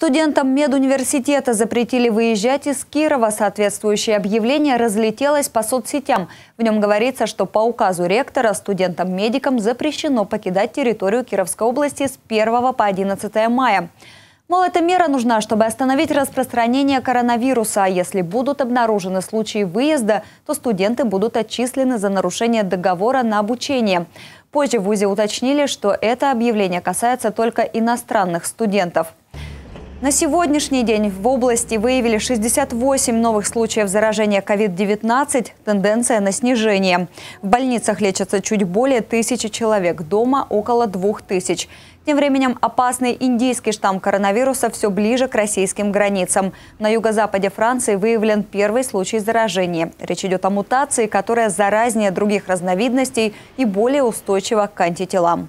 Студентам медуниверситета запретили выезжать из Кирова. Соответствующее объявление разлетелось по соцсетям. В нем говорится, что по указу ректора студентам-медикам запрещено покидать территорию Кировской области с 1 по 11 мая. Мол, эта мера нужна, чтобы остановить распространение коронавируса. А если будут обнаружены случаи выезда, то студенты будут отчислены за нарушение договора на обучение. Позже в ВУЗе уточнили, что это объявление касается только иностранных студентов. На сегодняшний день в области выявили 68 новых случаев заражения COVID-19, тенденция на снижение. В больницах лечатся чуть более тысячи человек, дома около двух тысяч. Тем временем опасный индийский штамм коронавируса все ближе к российским границам. На юго-западе Франции выявлен первый случай заражения. Речь идет о мутации, которая заразнее других разновидностей и более устойчива к антителам.